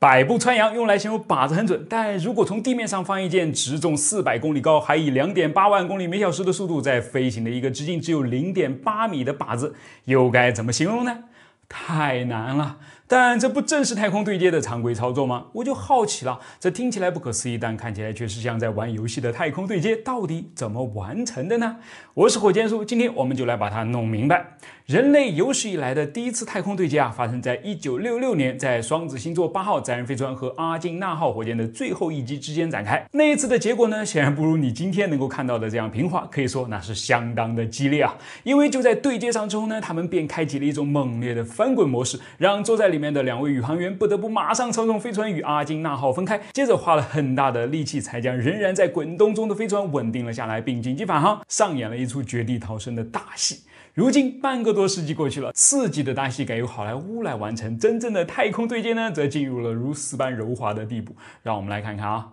百步穿杨用来形容靶子很准，但如果从地面上放一件直中四百公里高，还以两点八万公里每小时的速度在飞行的一个直径只有零点八米的靶子，又该怎么形容呢？太难了。但这不正是太空对接的常规操作吗？我就好奇了，这听起来不可思议，但看起来却是像在玩游戏的太空对接，到底怎么完成的呢？我是火箭叔，今天我们就来把它弄明白。人类有史以来的第一次太空对接啊，发生在一九六六年，在双子星座八号载人飞船和阿金纳号火箭的最后一击之间展开。那一次的结果呢，显然不如你今天能够看到的这样平滑，可以说那是相当的激烈啊。因为就在对接上之后呢，他们便开启了一种猛烈的翻滚模式，让坐在里。面的两位宇航员不得不马上操纵飞船与阿金纳号分开，接着花了很大的力气才将仍然在滚动中的飞船稳定了下来，并紧急返航，上演了一出绝地逃生的大戏。如今半个多世纪过去了，刺激的大戏改由好莱坞来完成，真正的太空对接呢，则进入了如丝般柔滑的地步。让我们来看看啊。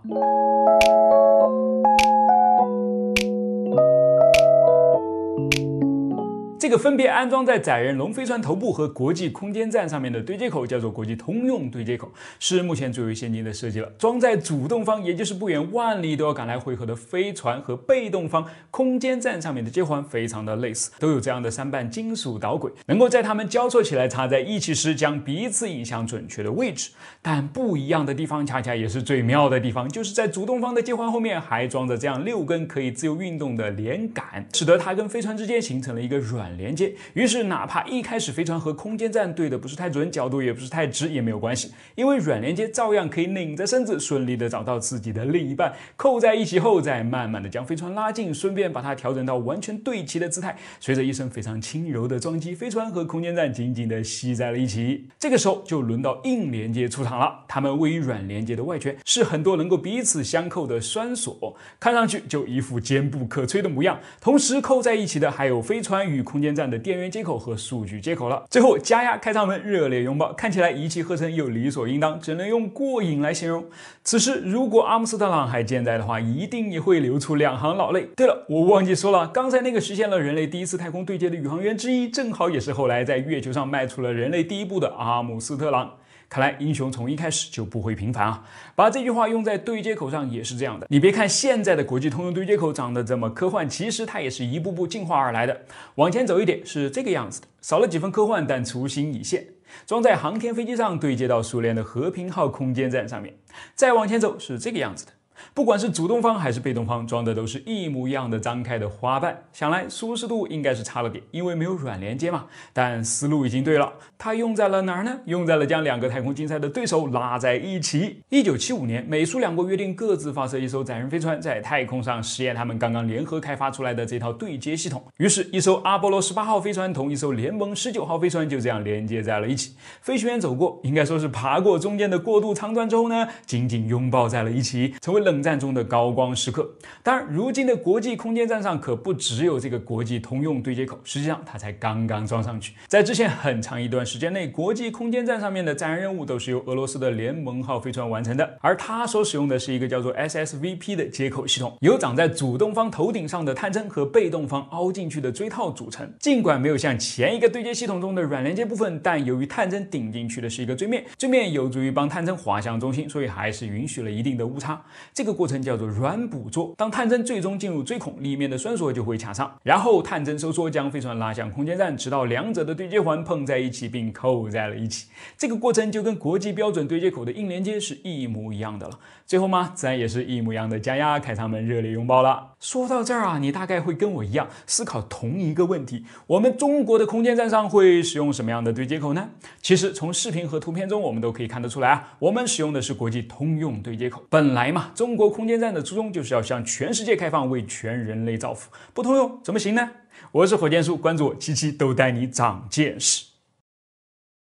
这个分别安装在载人龙飞船头部和国际空间站上面的对接口叫做国际通用对接口，是目前最为先进的设计了。装在主动方，也就是不远万里都要赶来汇合的飞船和被动方空间站上面的接环非常的类似，都有这样的三瓣金属导轨，能够在它们交错起来插在一起时将彼此引向准确的位置。但不一样的地方恰恰也是最妙的地方，就是在主动方的接环后面还装着这样六根可以自由运动的连杆，使得它跟飞船之间形成了一个软。连接，于是哪怕一开始飞船和空间站对的不是太准，角度也不是太直，也没有关系，因为软连接照样可以拧着身子，顺利的找到自己的另一半，扣在一起后，再慢慢的将飞船拉近，顺便把它调整到完全对齐的姿态。随着一声非常轻柔的撞击，飞船和空间站紧紧的吸在了一起。这个时候就轮到硬连接出场了，它们位于软连接的外圈，是很多能够彼此相扣的栓锁，看上去就一副坚不可摧的模样。同时扣在一起的还有飞船与空。空间站的电源接口和数据接口了。最后加压开舱门，热烈拥抱，看起来一气呵成又理所应当，只能用过瘾来形容。此时如果阿姆斯特朗还健在的话，一定也会流出两行老泪。对了，我忘记说了，刚才那个实现了人类第一次太空对接的宇航员之一，正好也是后来在月球上迈出了人类第一步的阿姆斯特朗。看来英雄从一开始就不会平凡啊！把这句话用在对接口上也是这样的。你别看现在的国际通用对接口长得这么科幻，其实它也是一步步进化而来的。往前走一点是这个样子的，少了几分科幻，但雏形已现。装在航天飞机上对接到苏联的和平号空间站上面，再往前走是这个样子的。不管是主动方还是被动方，装的都是一模一样的张开的花瓣。想来舒适度应该是差了点，因为没有软连接嘛。但思路已经对了，它用在了哪儿呢？用在了将两个太空竞赛的对手拉在一起。一九七五年，美苏两国约定各自发射一艘载人飞船，在太空上实验他们刚刚联合开发出来的这套对接系统。于是，一艘阿波罗十八号飞船同一艘联盟十九号飞船就这样连接在了一起。飞行员走过，应该说是爬过中间的过渡舱段之后呢，紧紧拥抱在了一起，成为冷。战。站中的高光时刻。当然，如今的国际空间站上可不只有这个国际通用对接口，实际上它才刚刚装上去。在之前很长一段时间内，国际空间站上面的载人任务都是由俄罗斯的联盟号飞船完成的，而它所使用的是一个叫做 SSVP 的接口系统，由长在主动方头顶上的探针和被动方凹进去的锥套组成。尽管没有像前一个对接系统中的软连接部分，但由于探针顶进去的是一个锥面，锥面有助于帮探针滑向中心，所以还是允许了一定的误差。这个。过程叫做软捕捉，当探针最终进入锥孔，里面的栓锁就会卡上，然后探针收缩将飞船拉向空间站，直到两者的对接环碰在一起并扣在了一起。这个过程就跟国际标准对接口的硬连接是一模一样的了。最后嘛，自然也是一模一样的加压，凯撒们热烈拥抱了。说到这儿啊，你大概会跟我一样思考同一个问题：我们中国的空间站上会使用什么样的对接口呢？其实从视频和图片中我们都可以看得出来啊，我们使用的是国际通用对接口。本来嘛，中。国空间站的初衷就是要向全世界开放，为全人类造福。不通用怎么行呢？我是火箭叔，关注我，七七都带你长见识。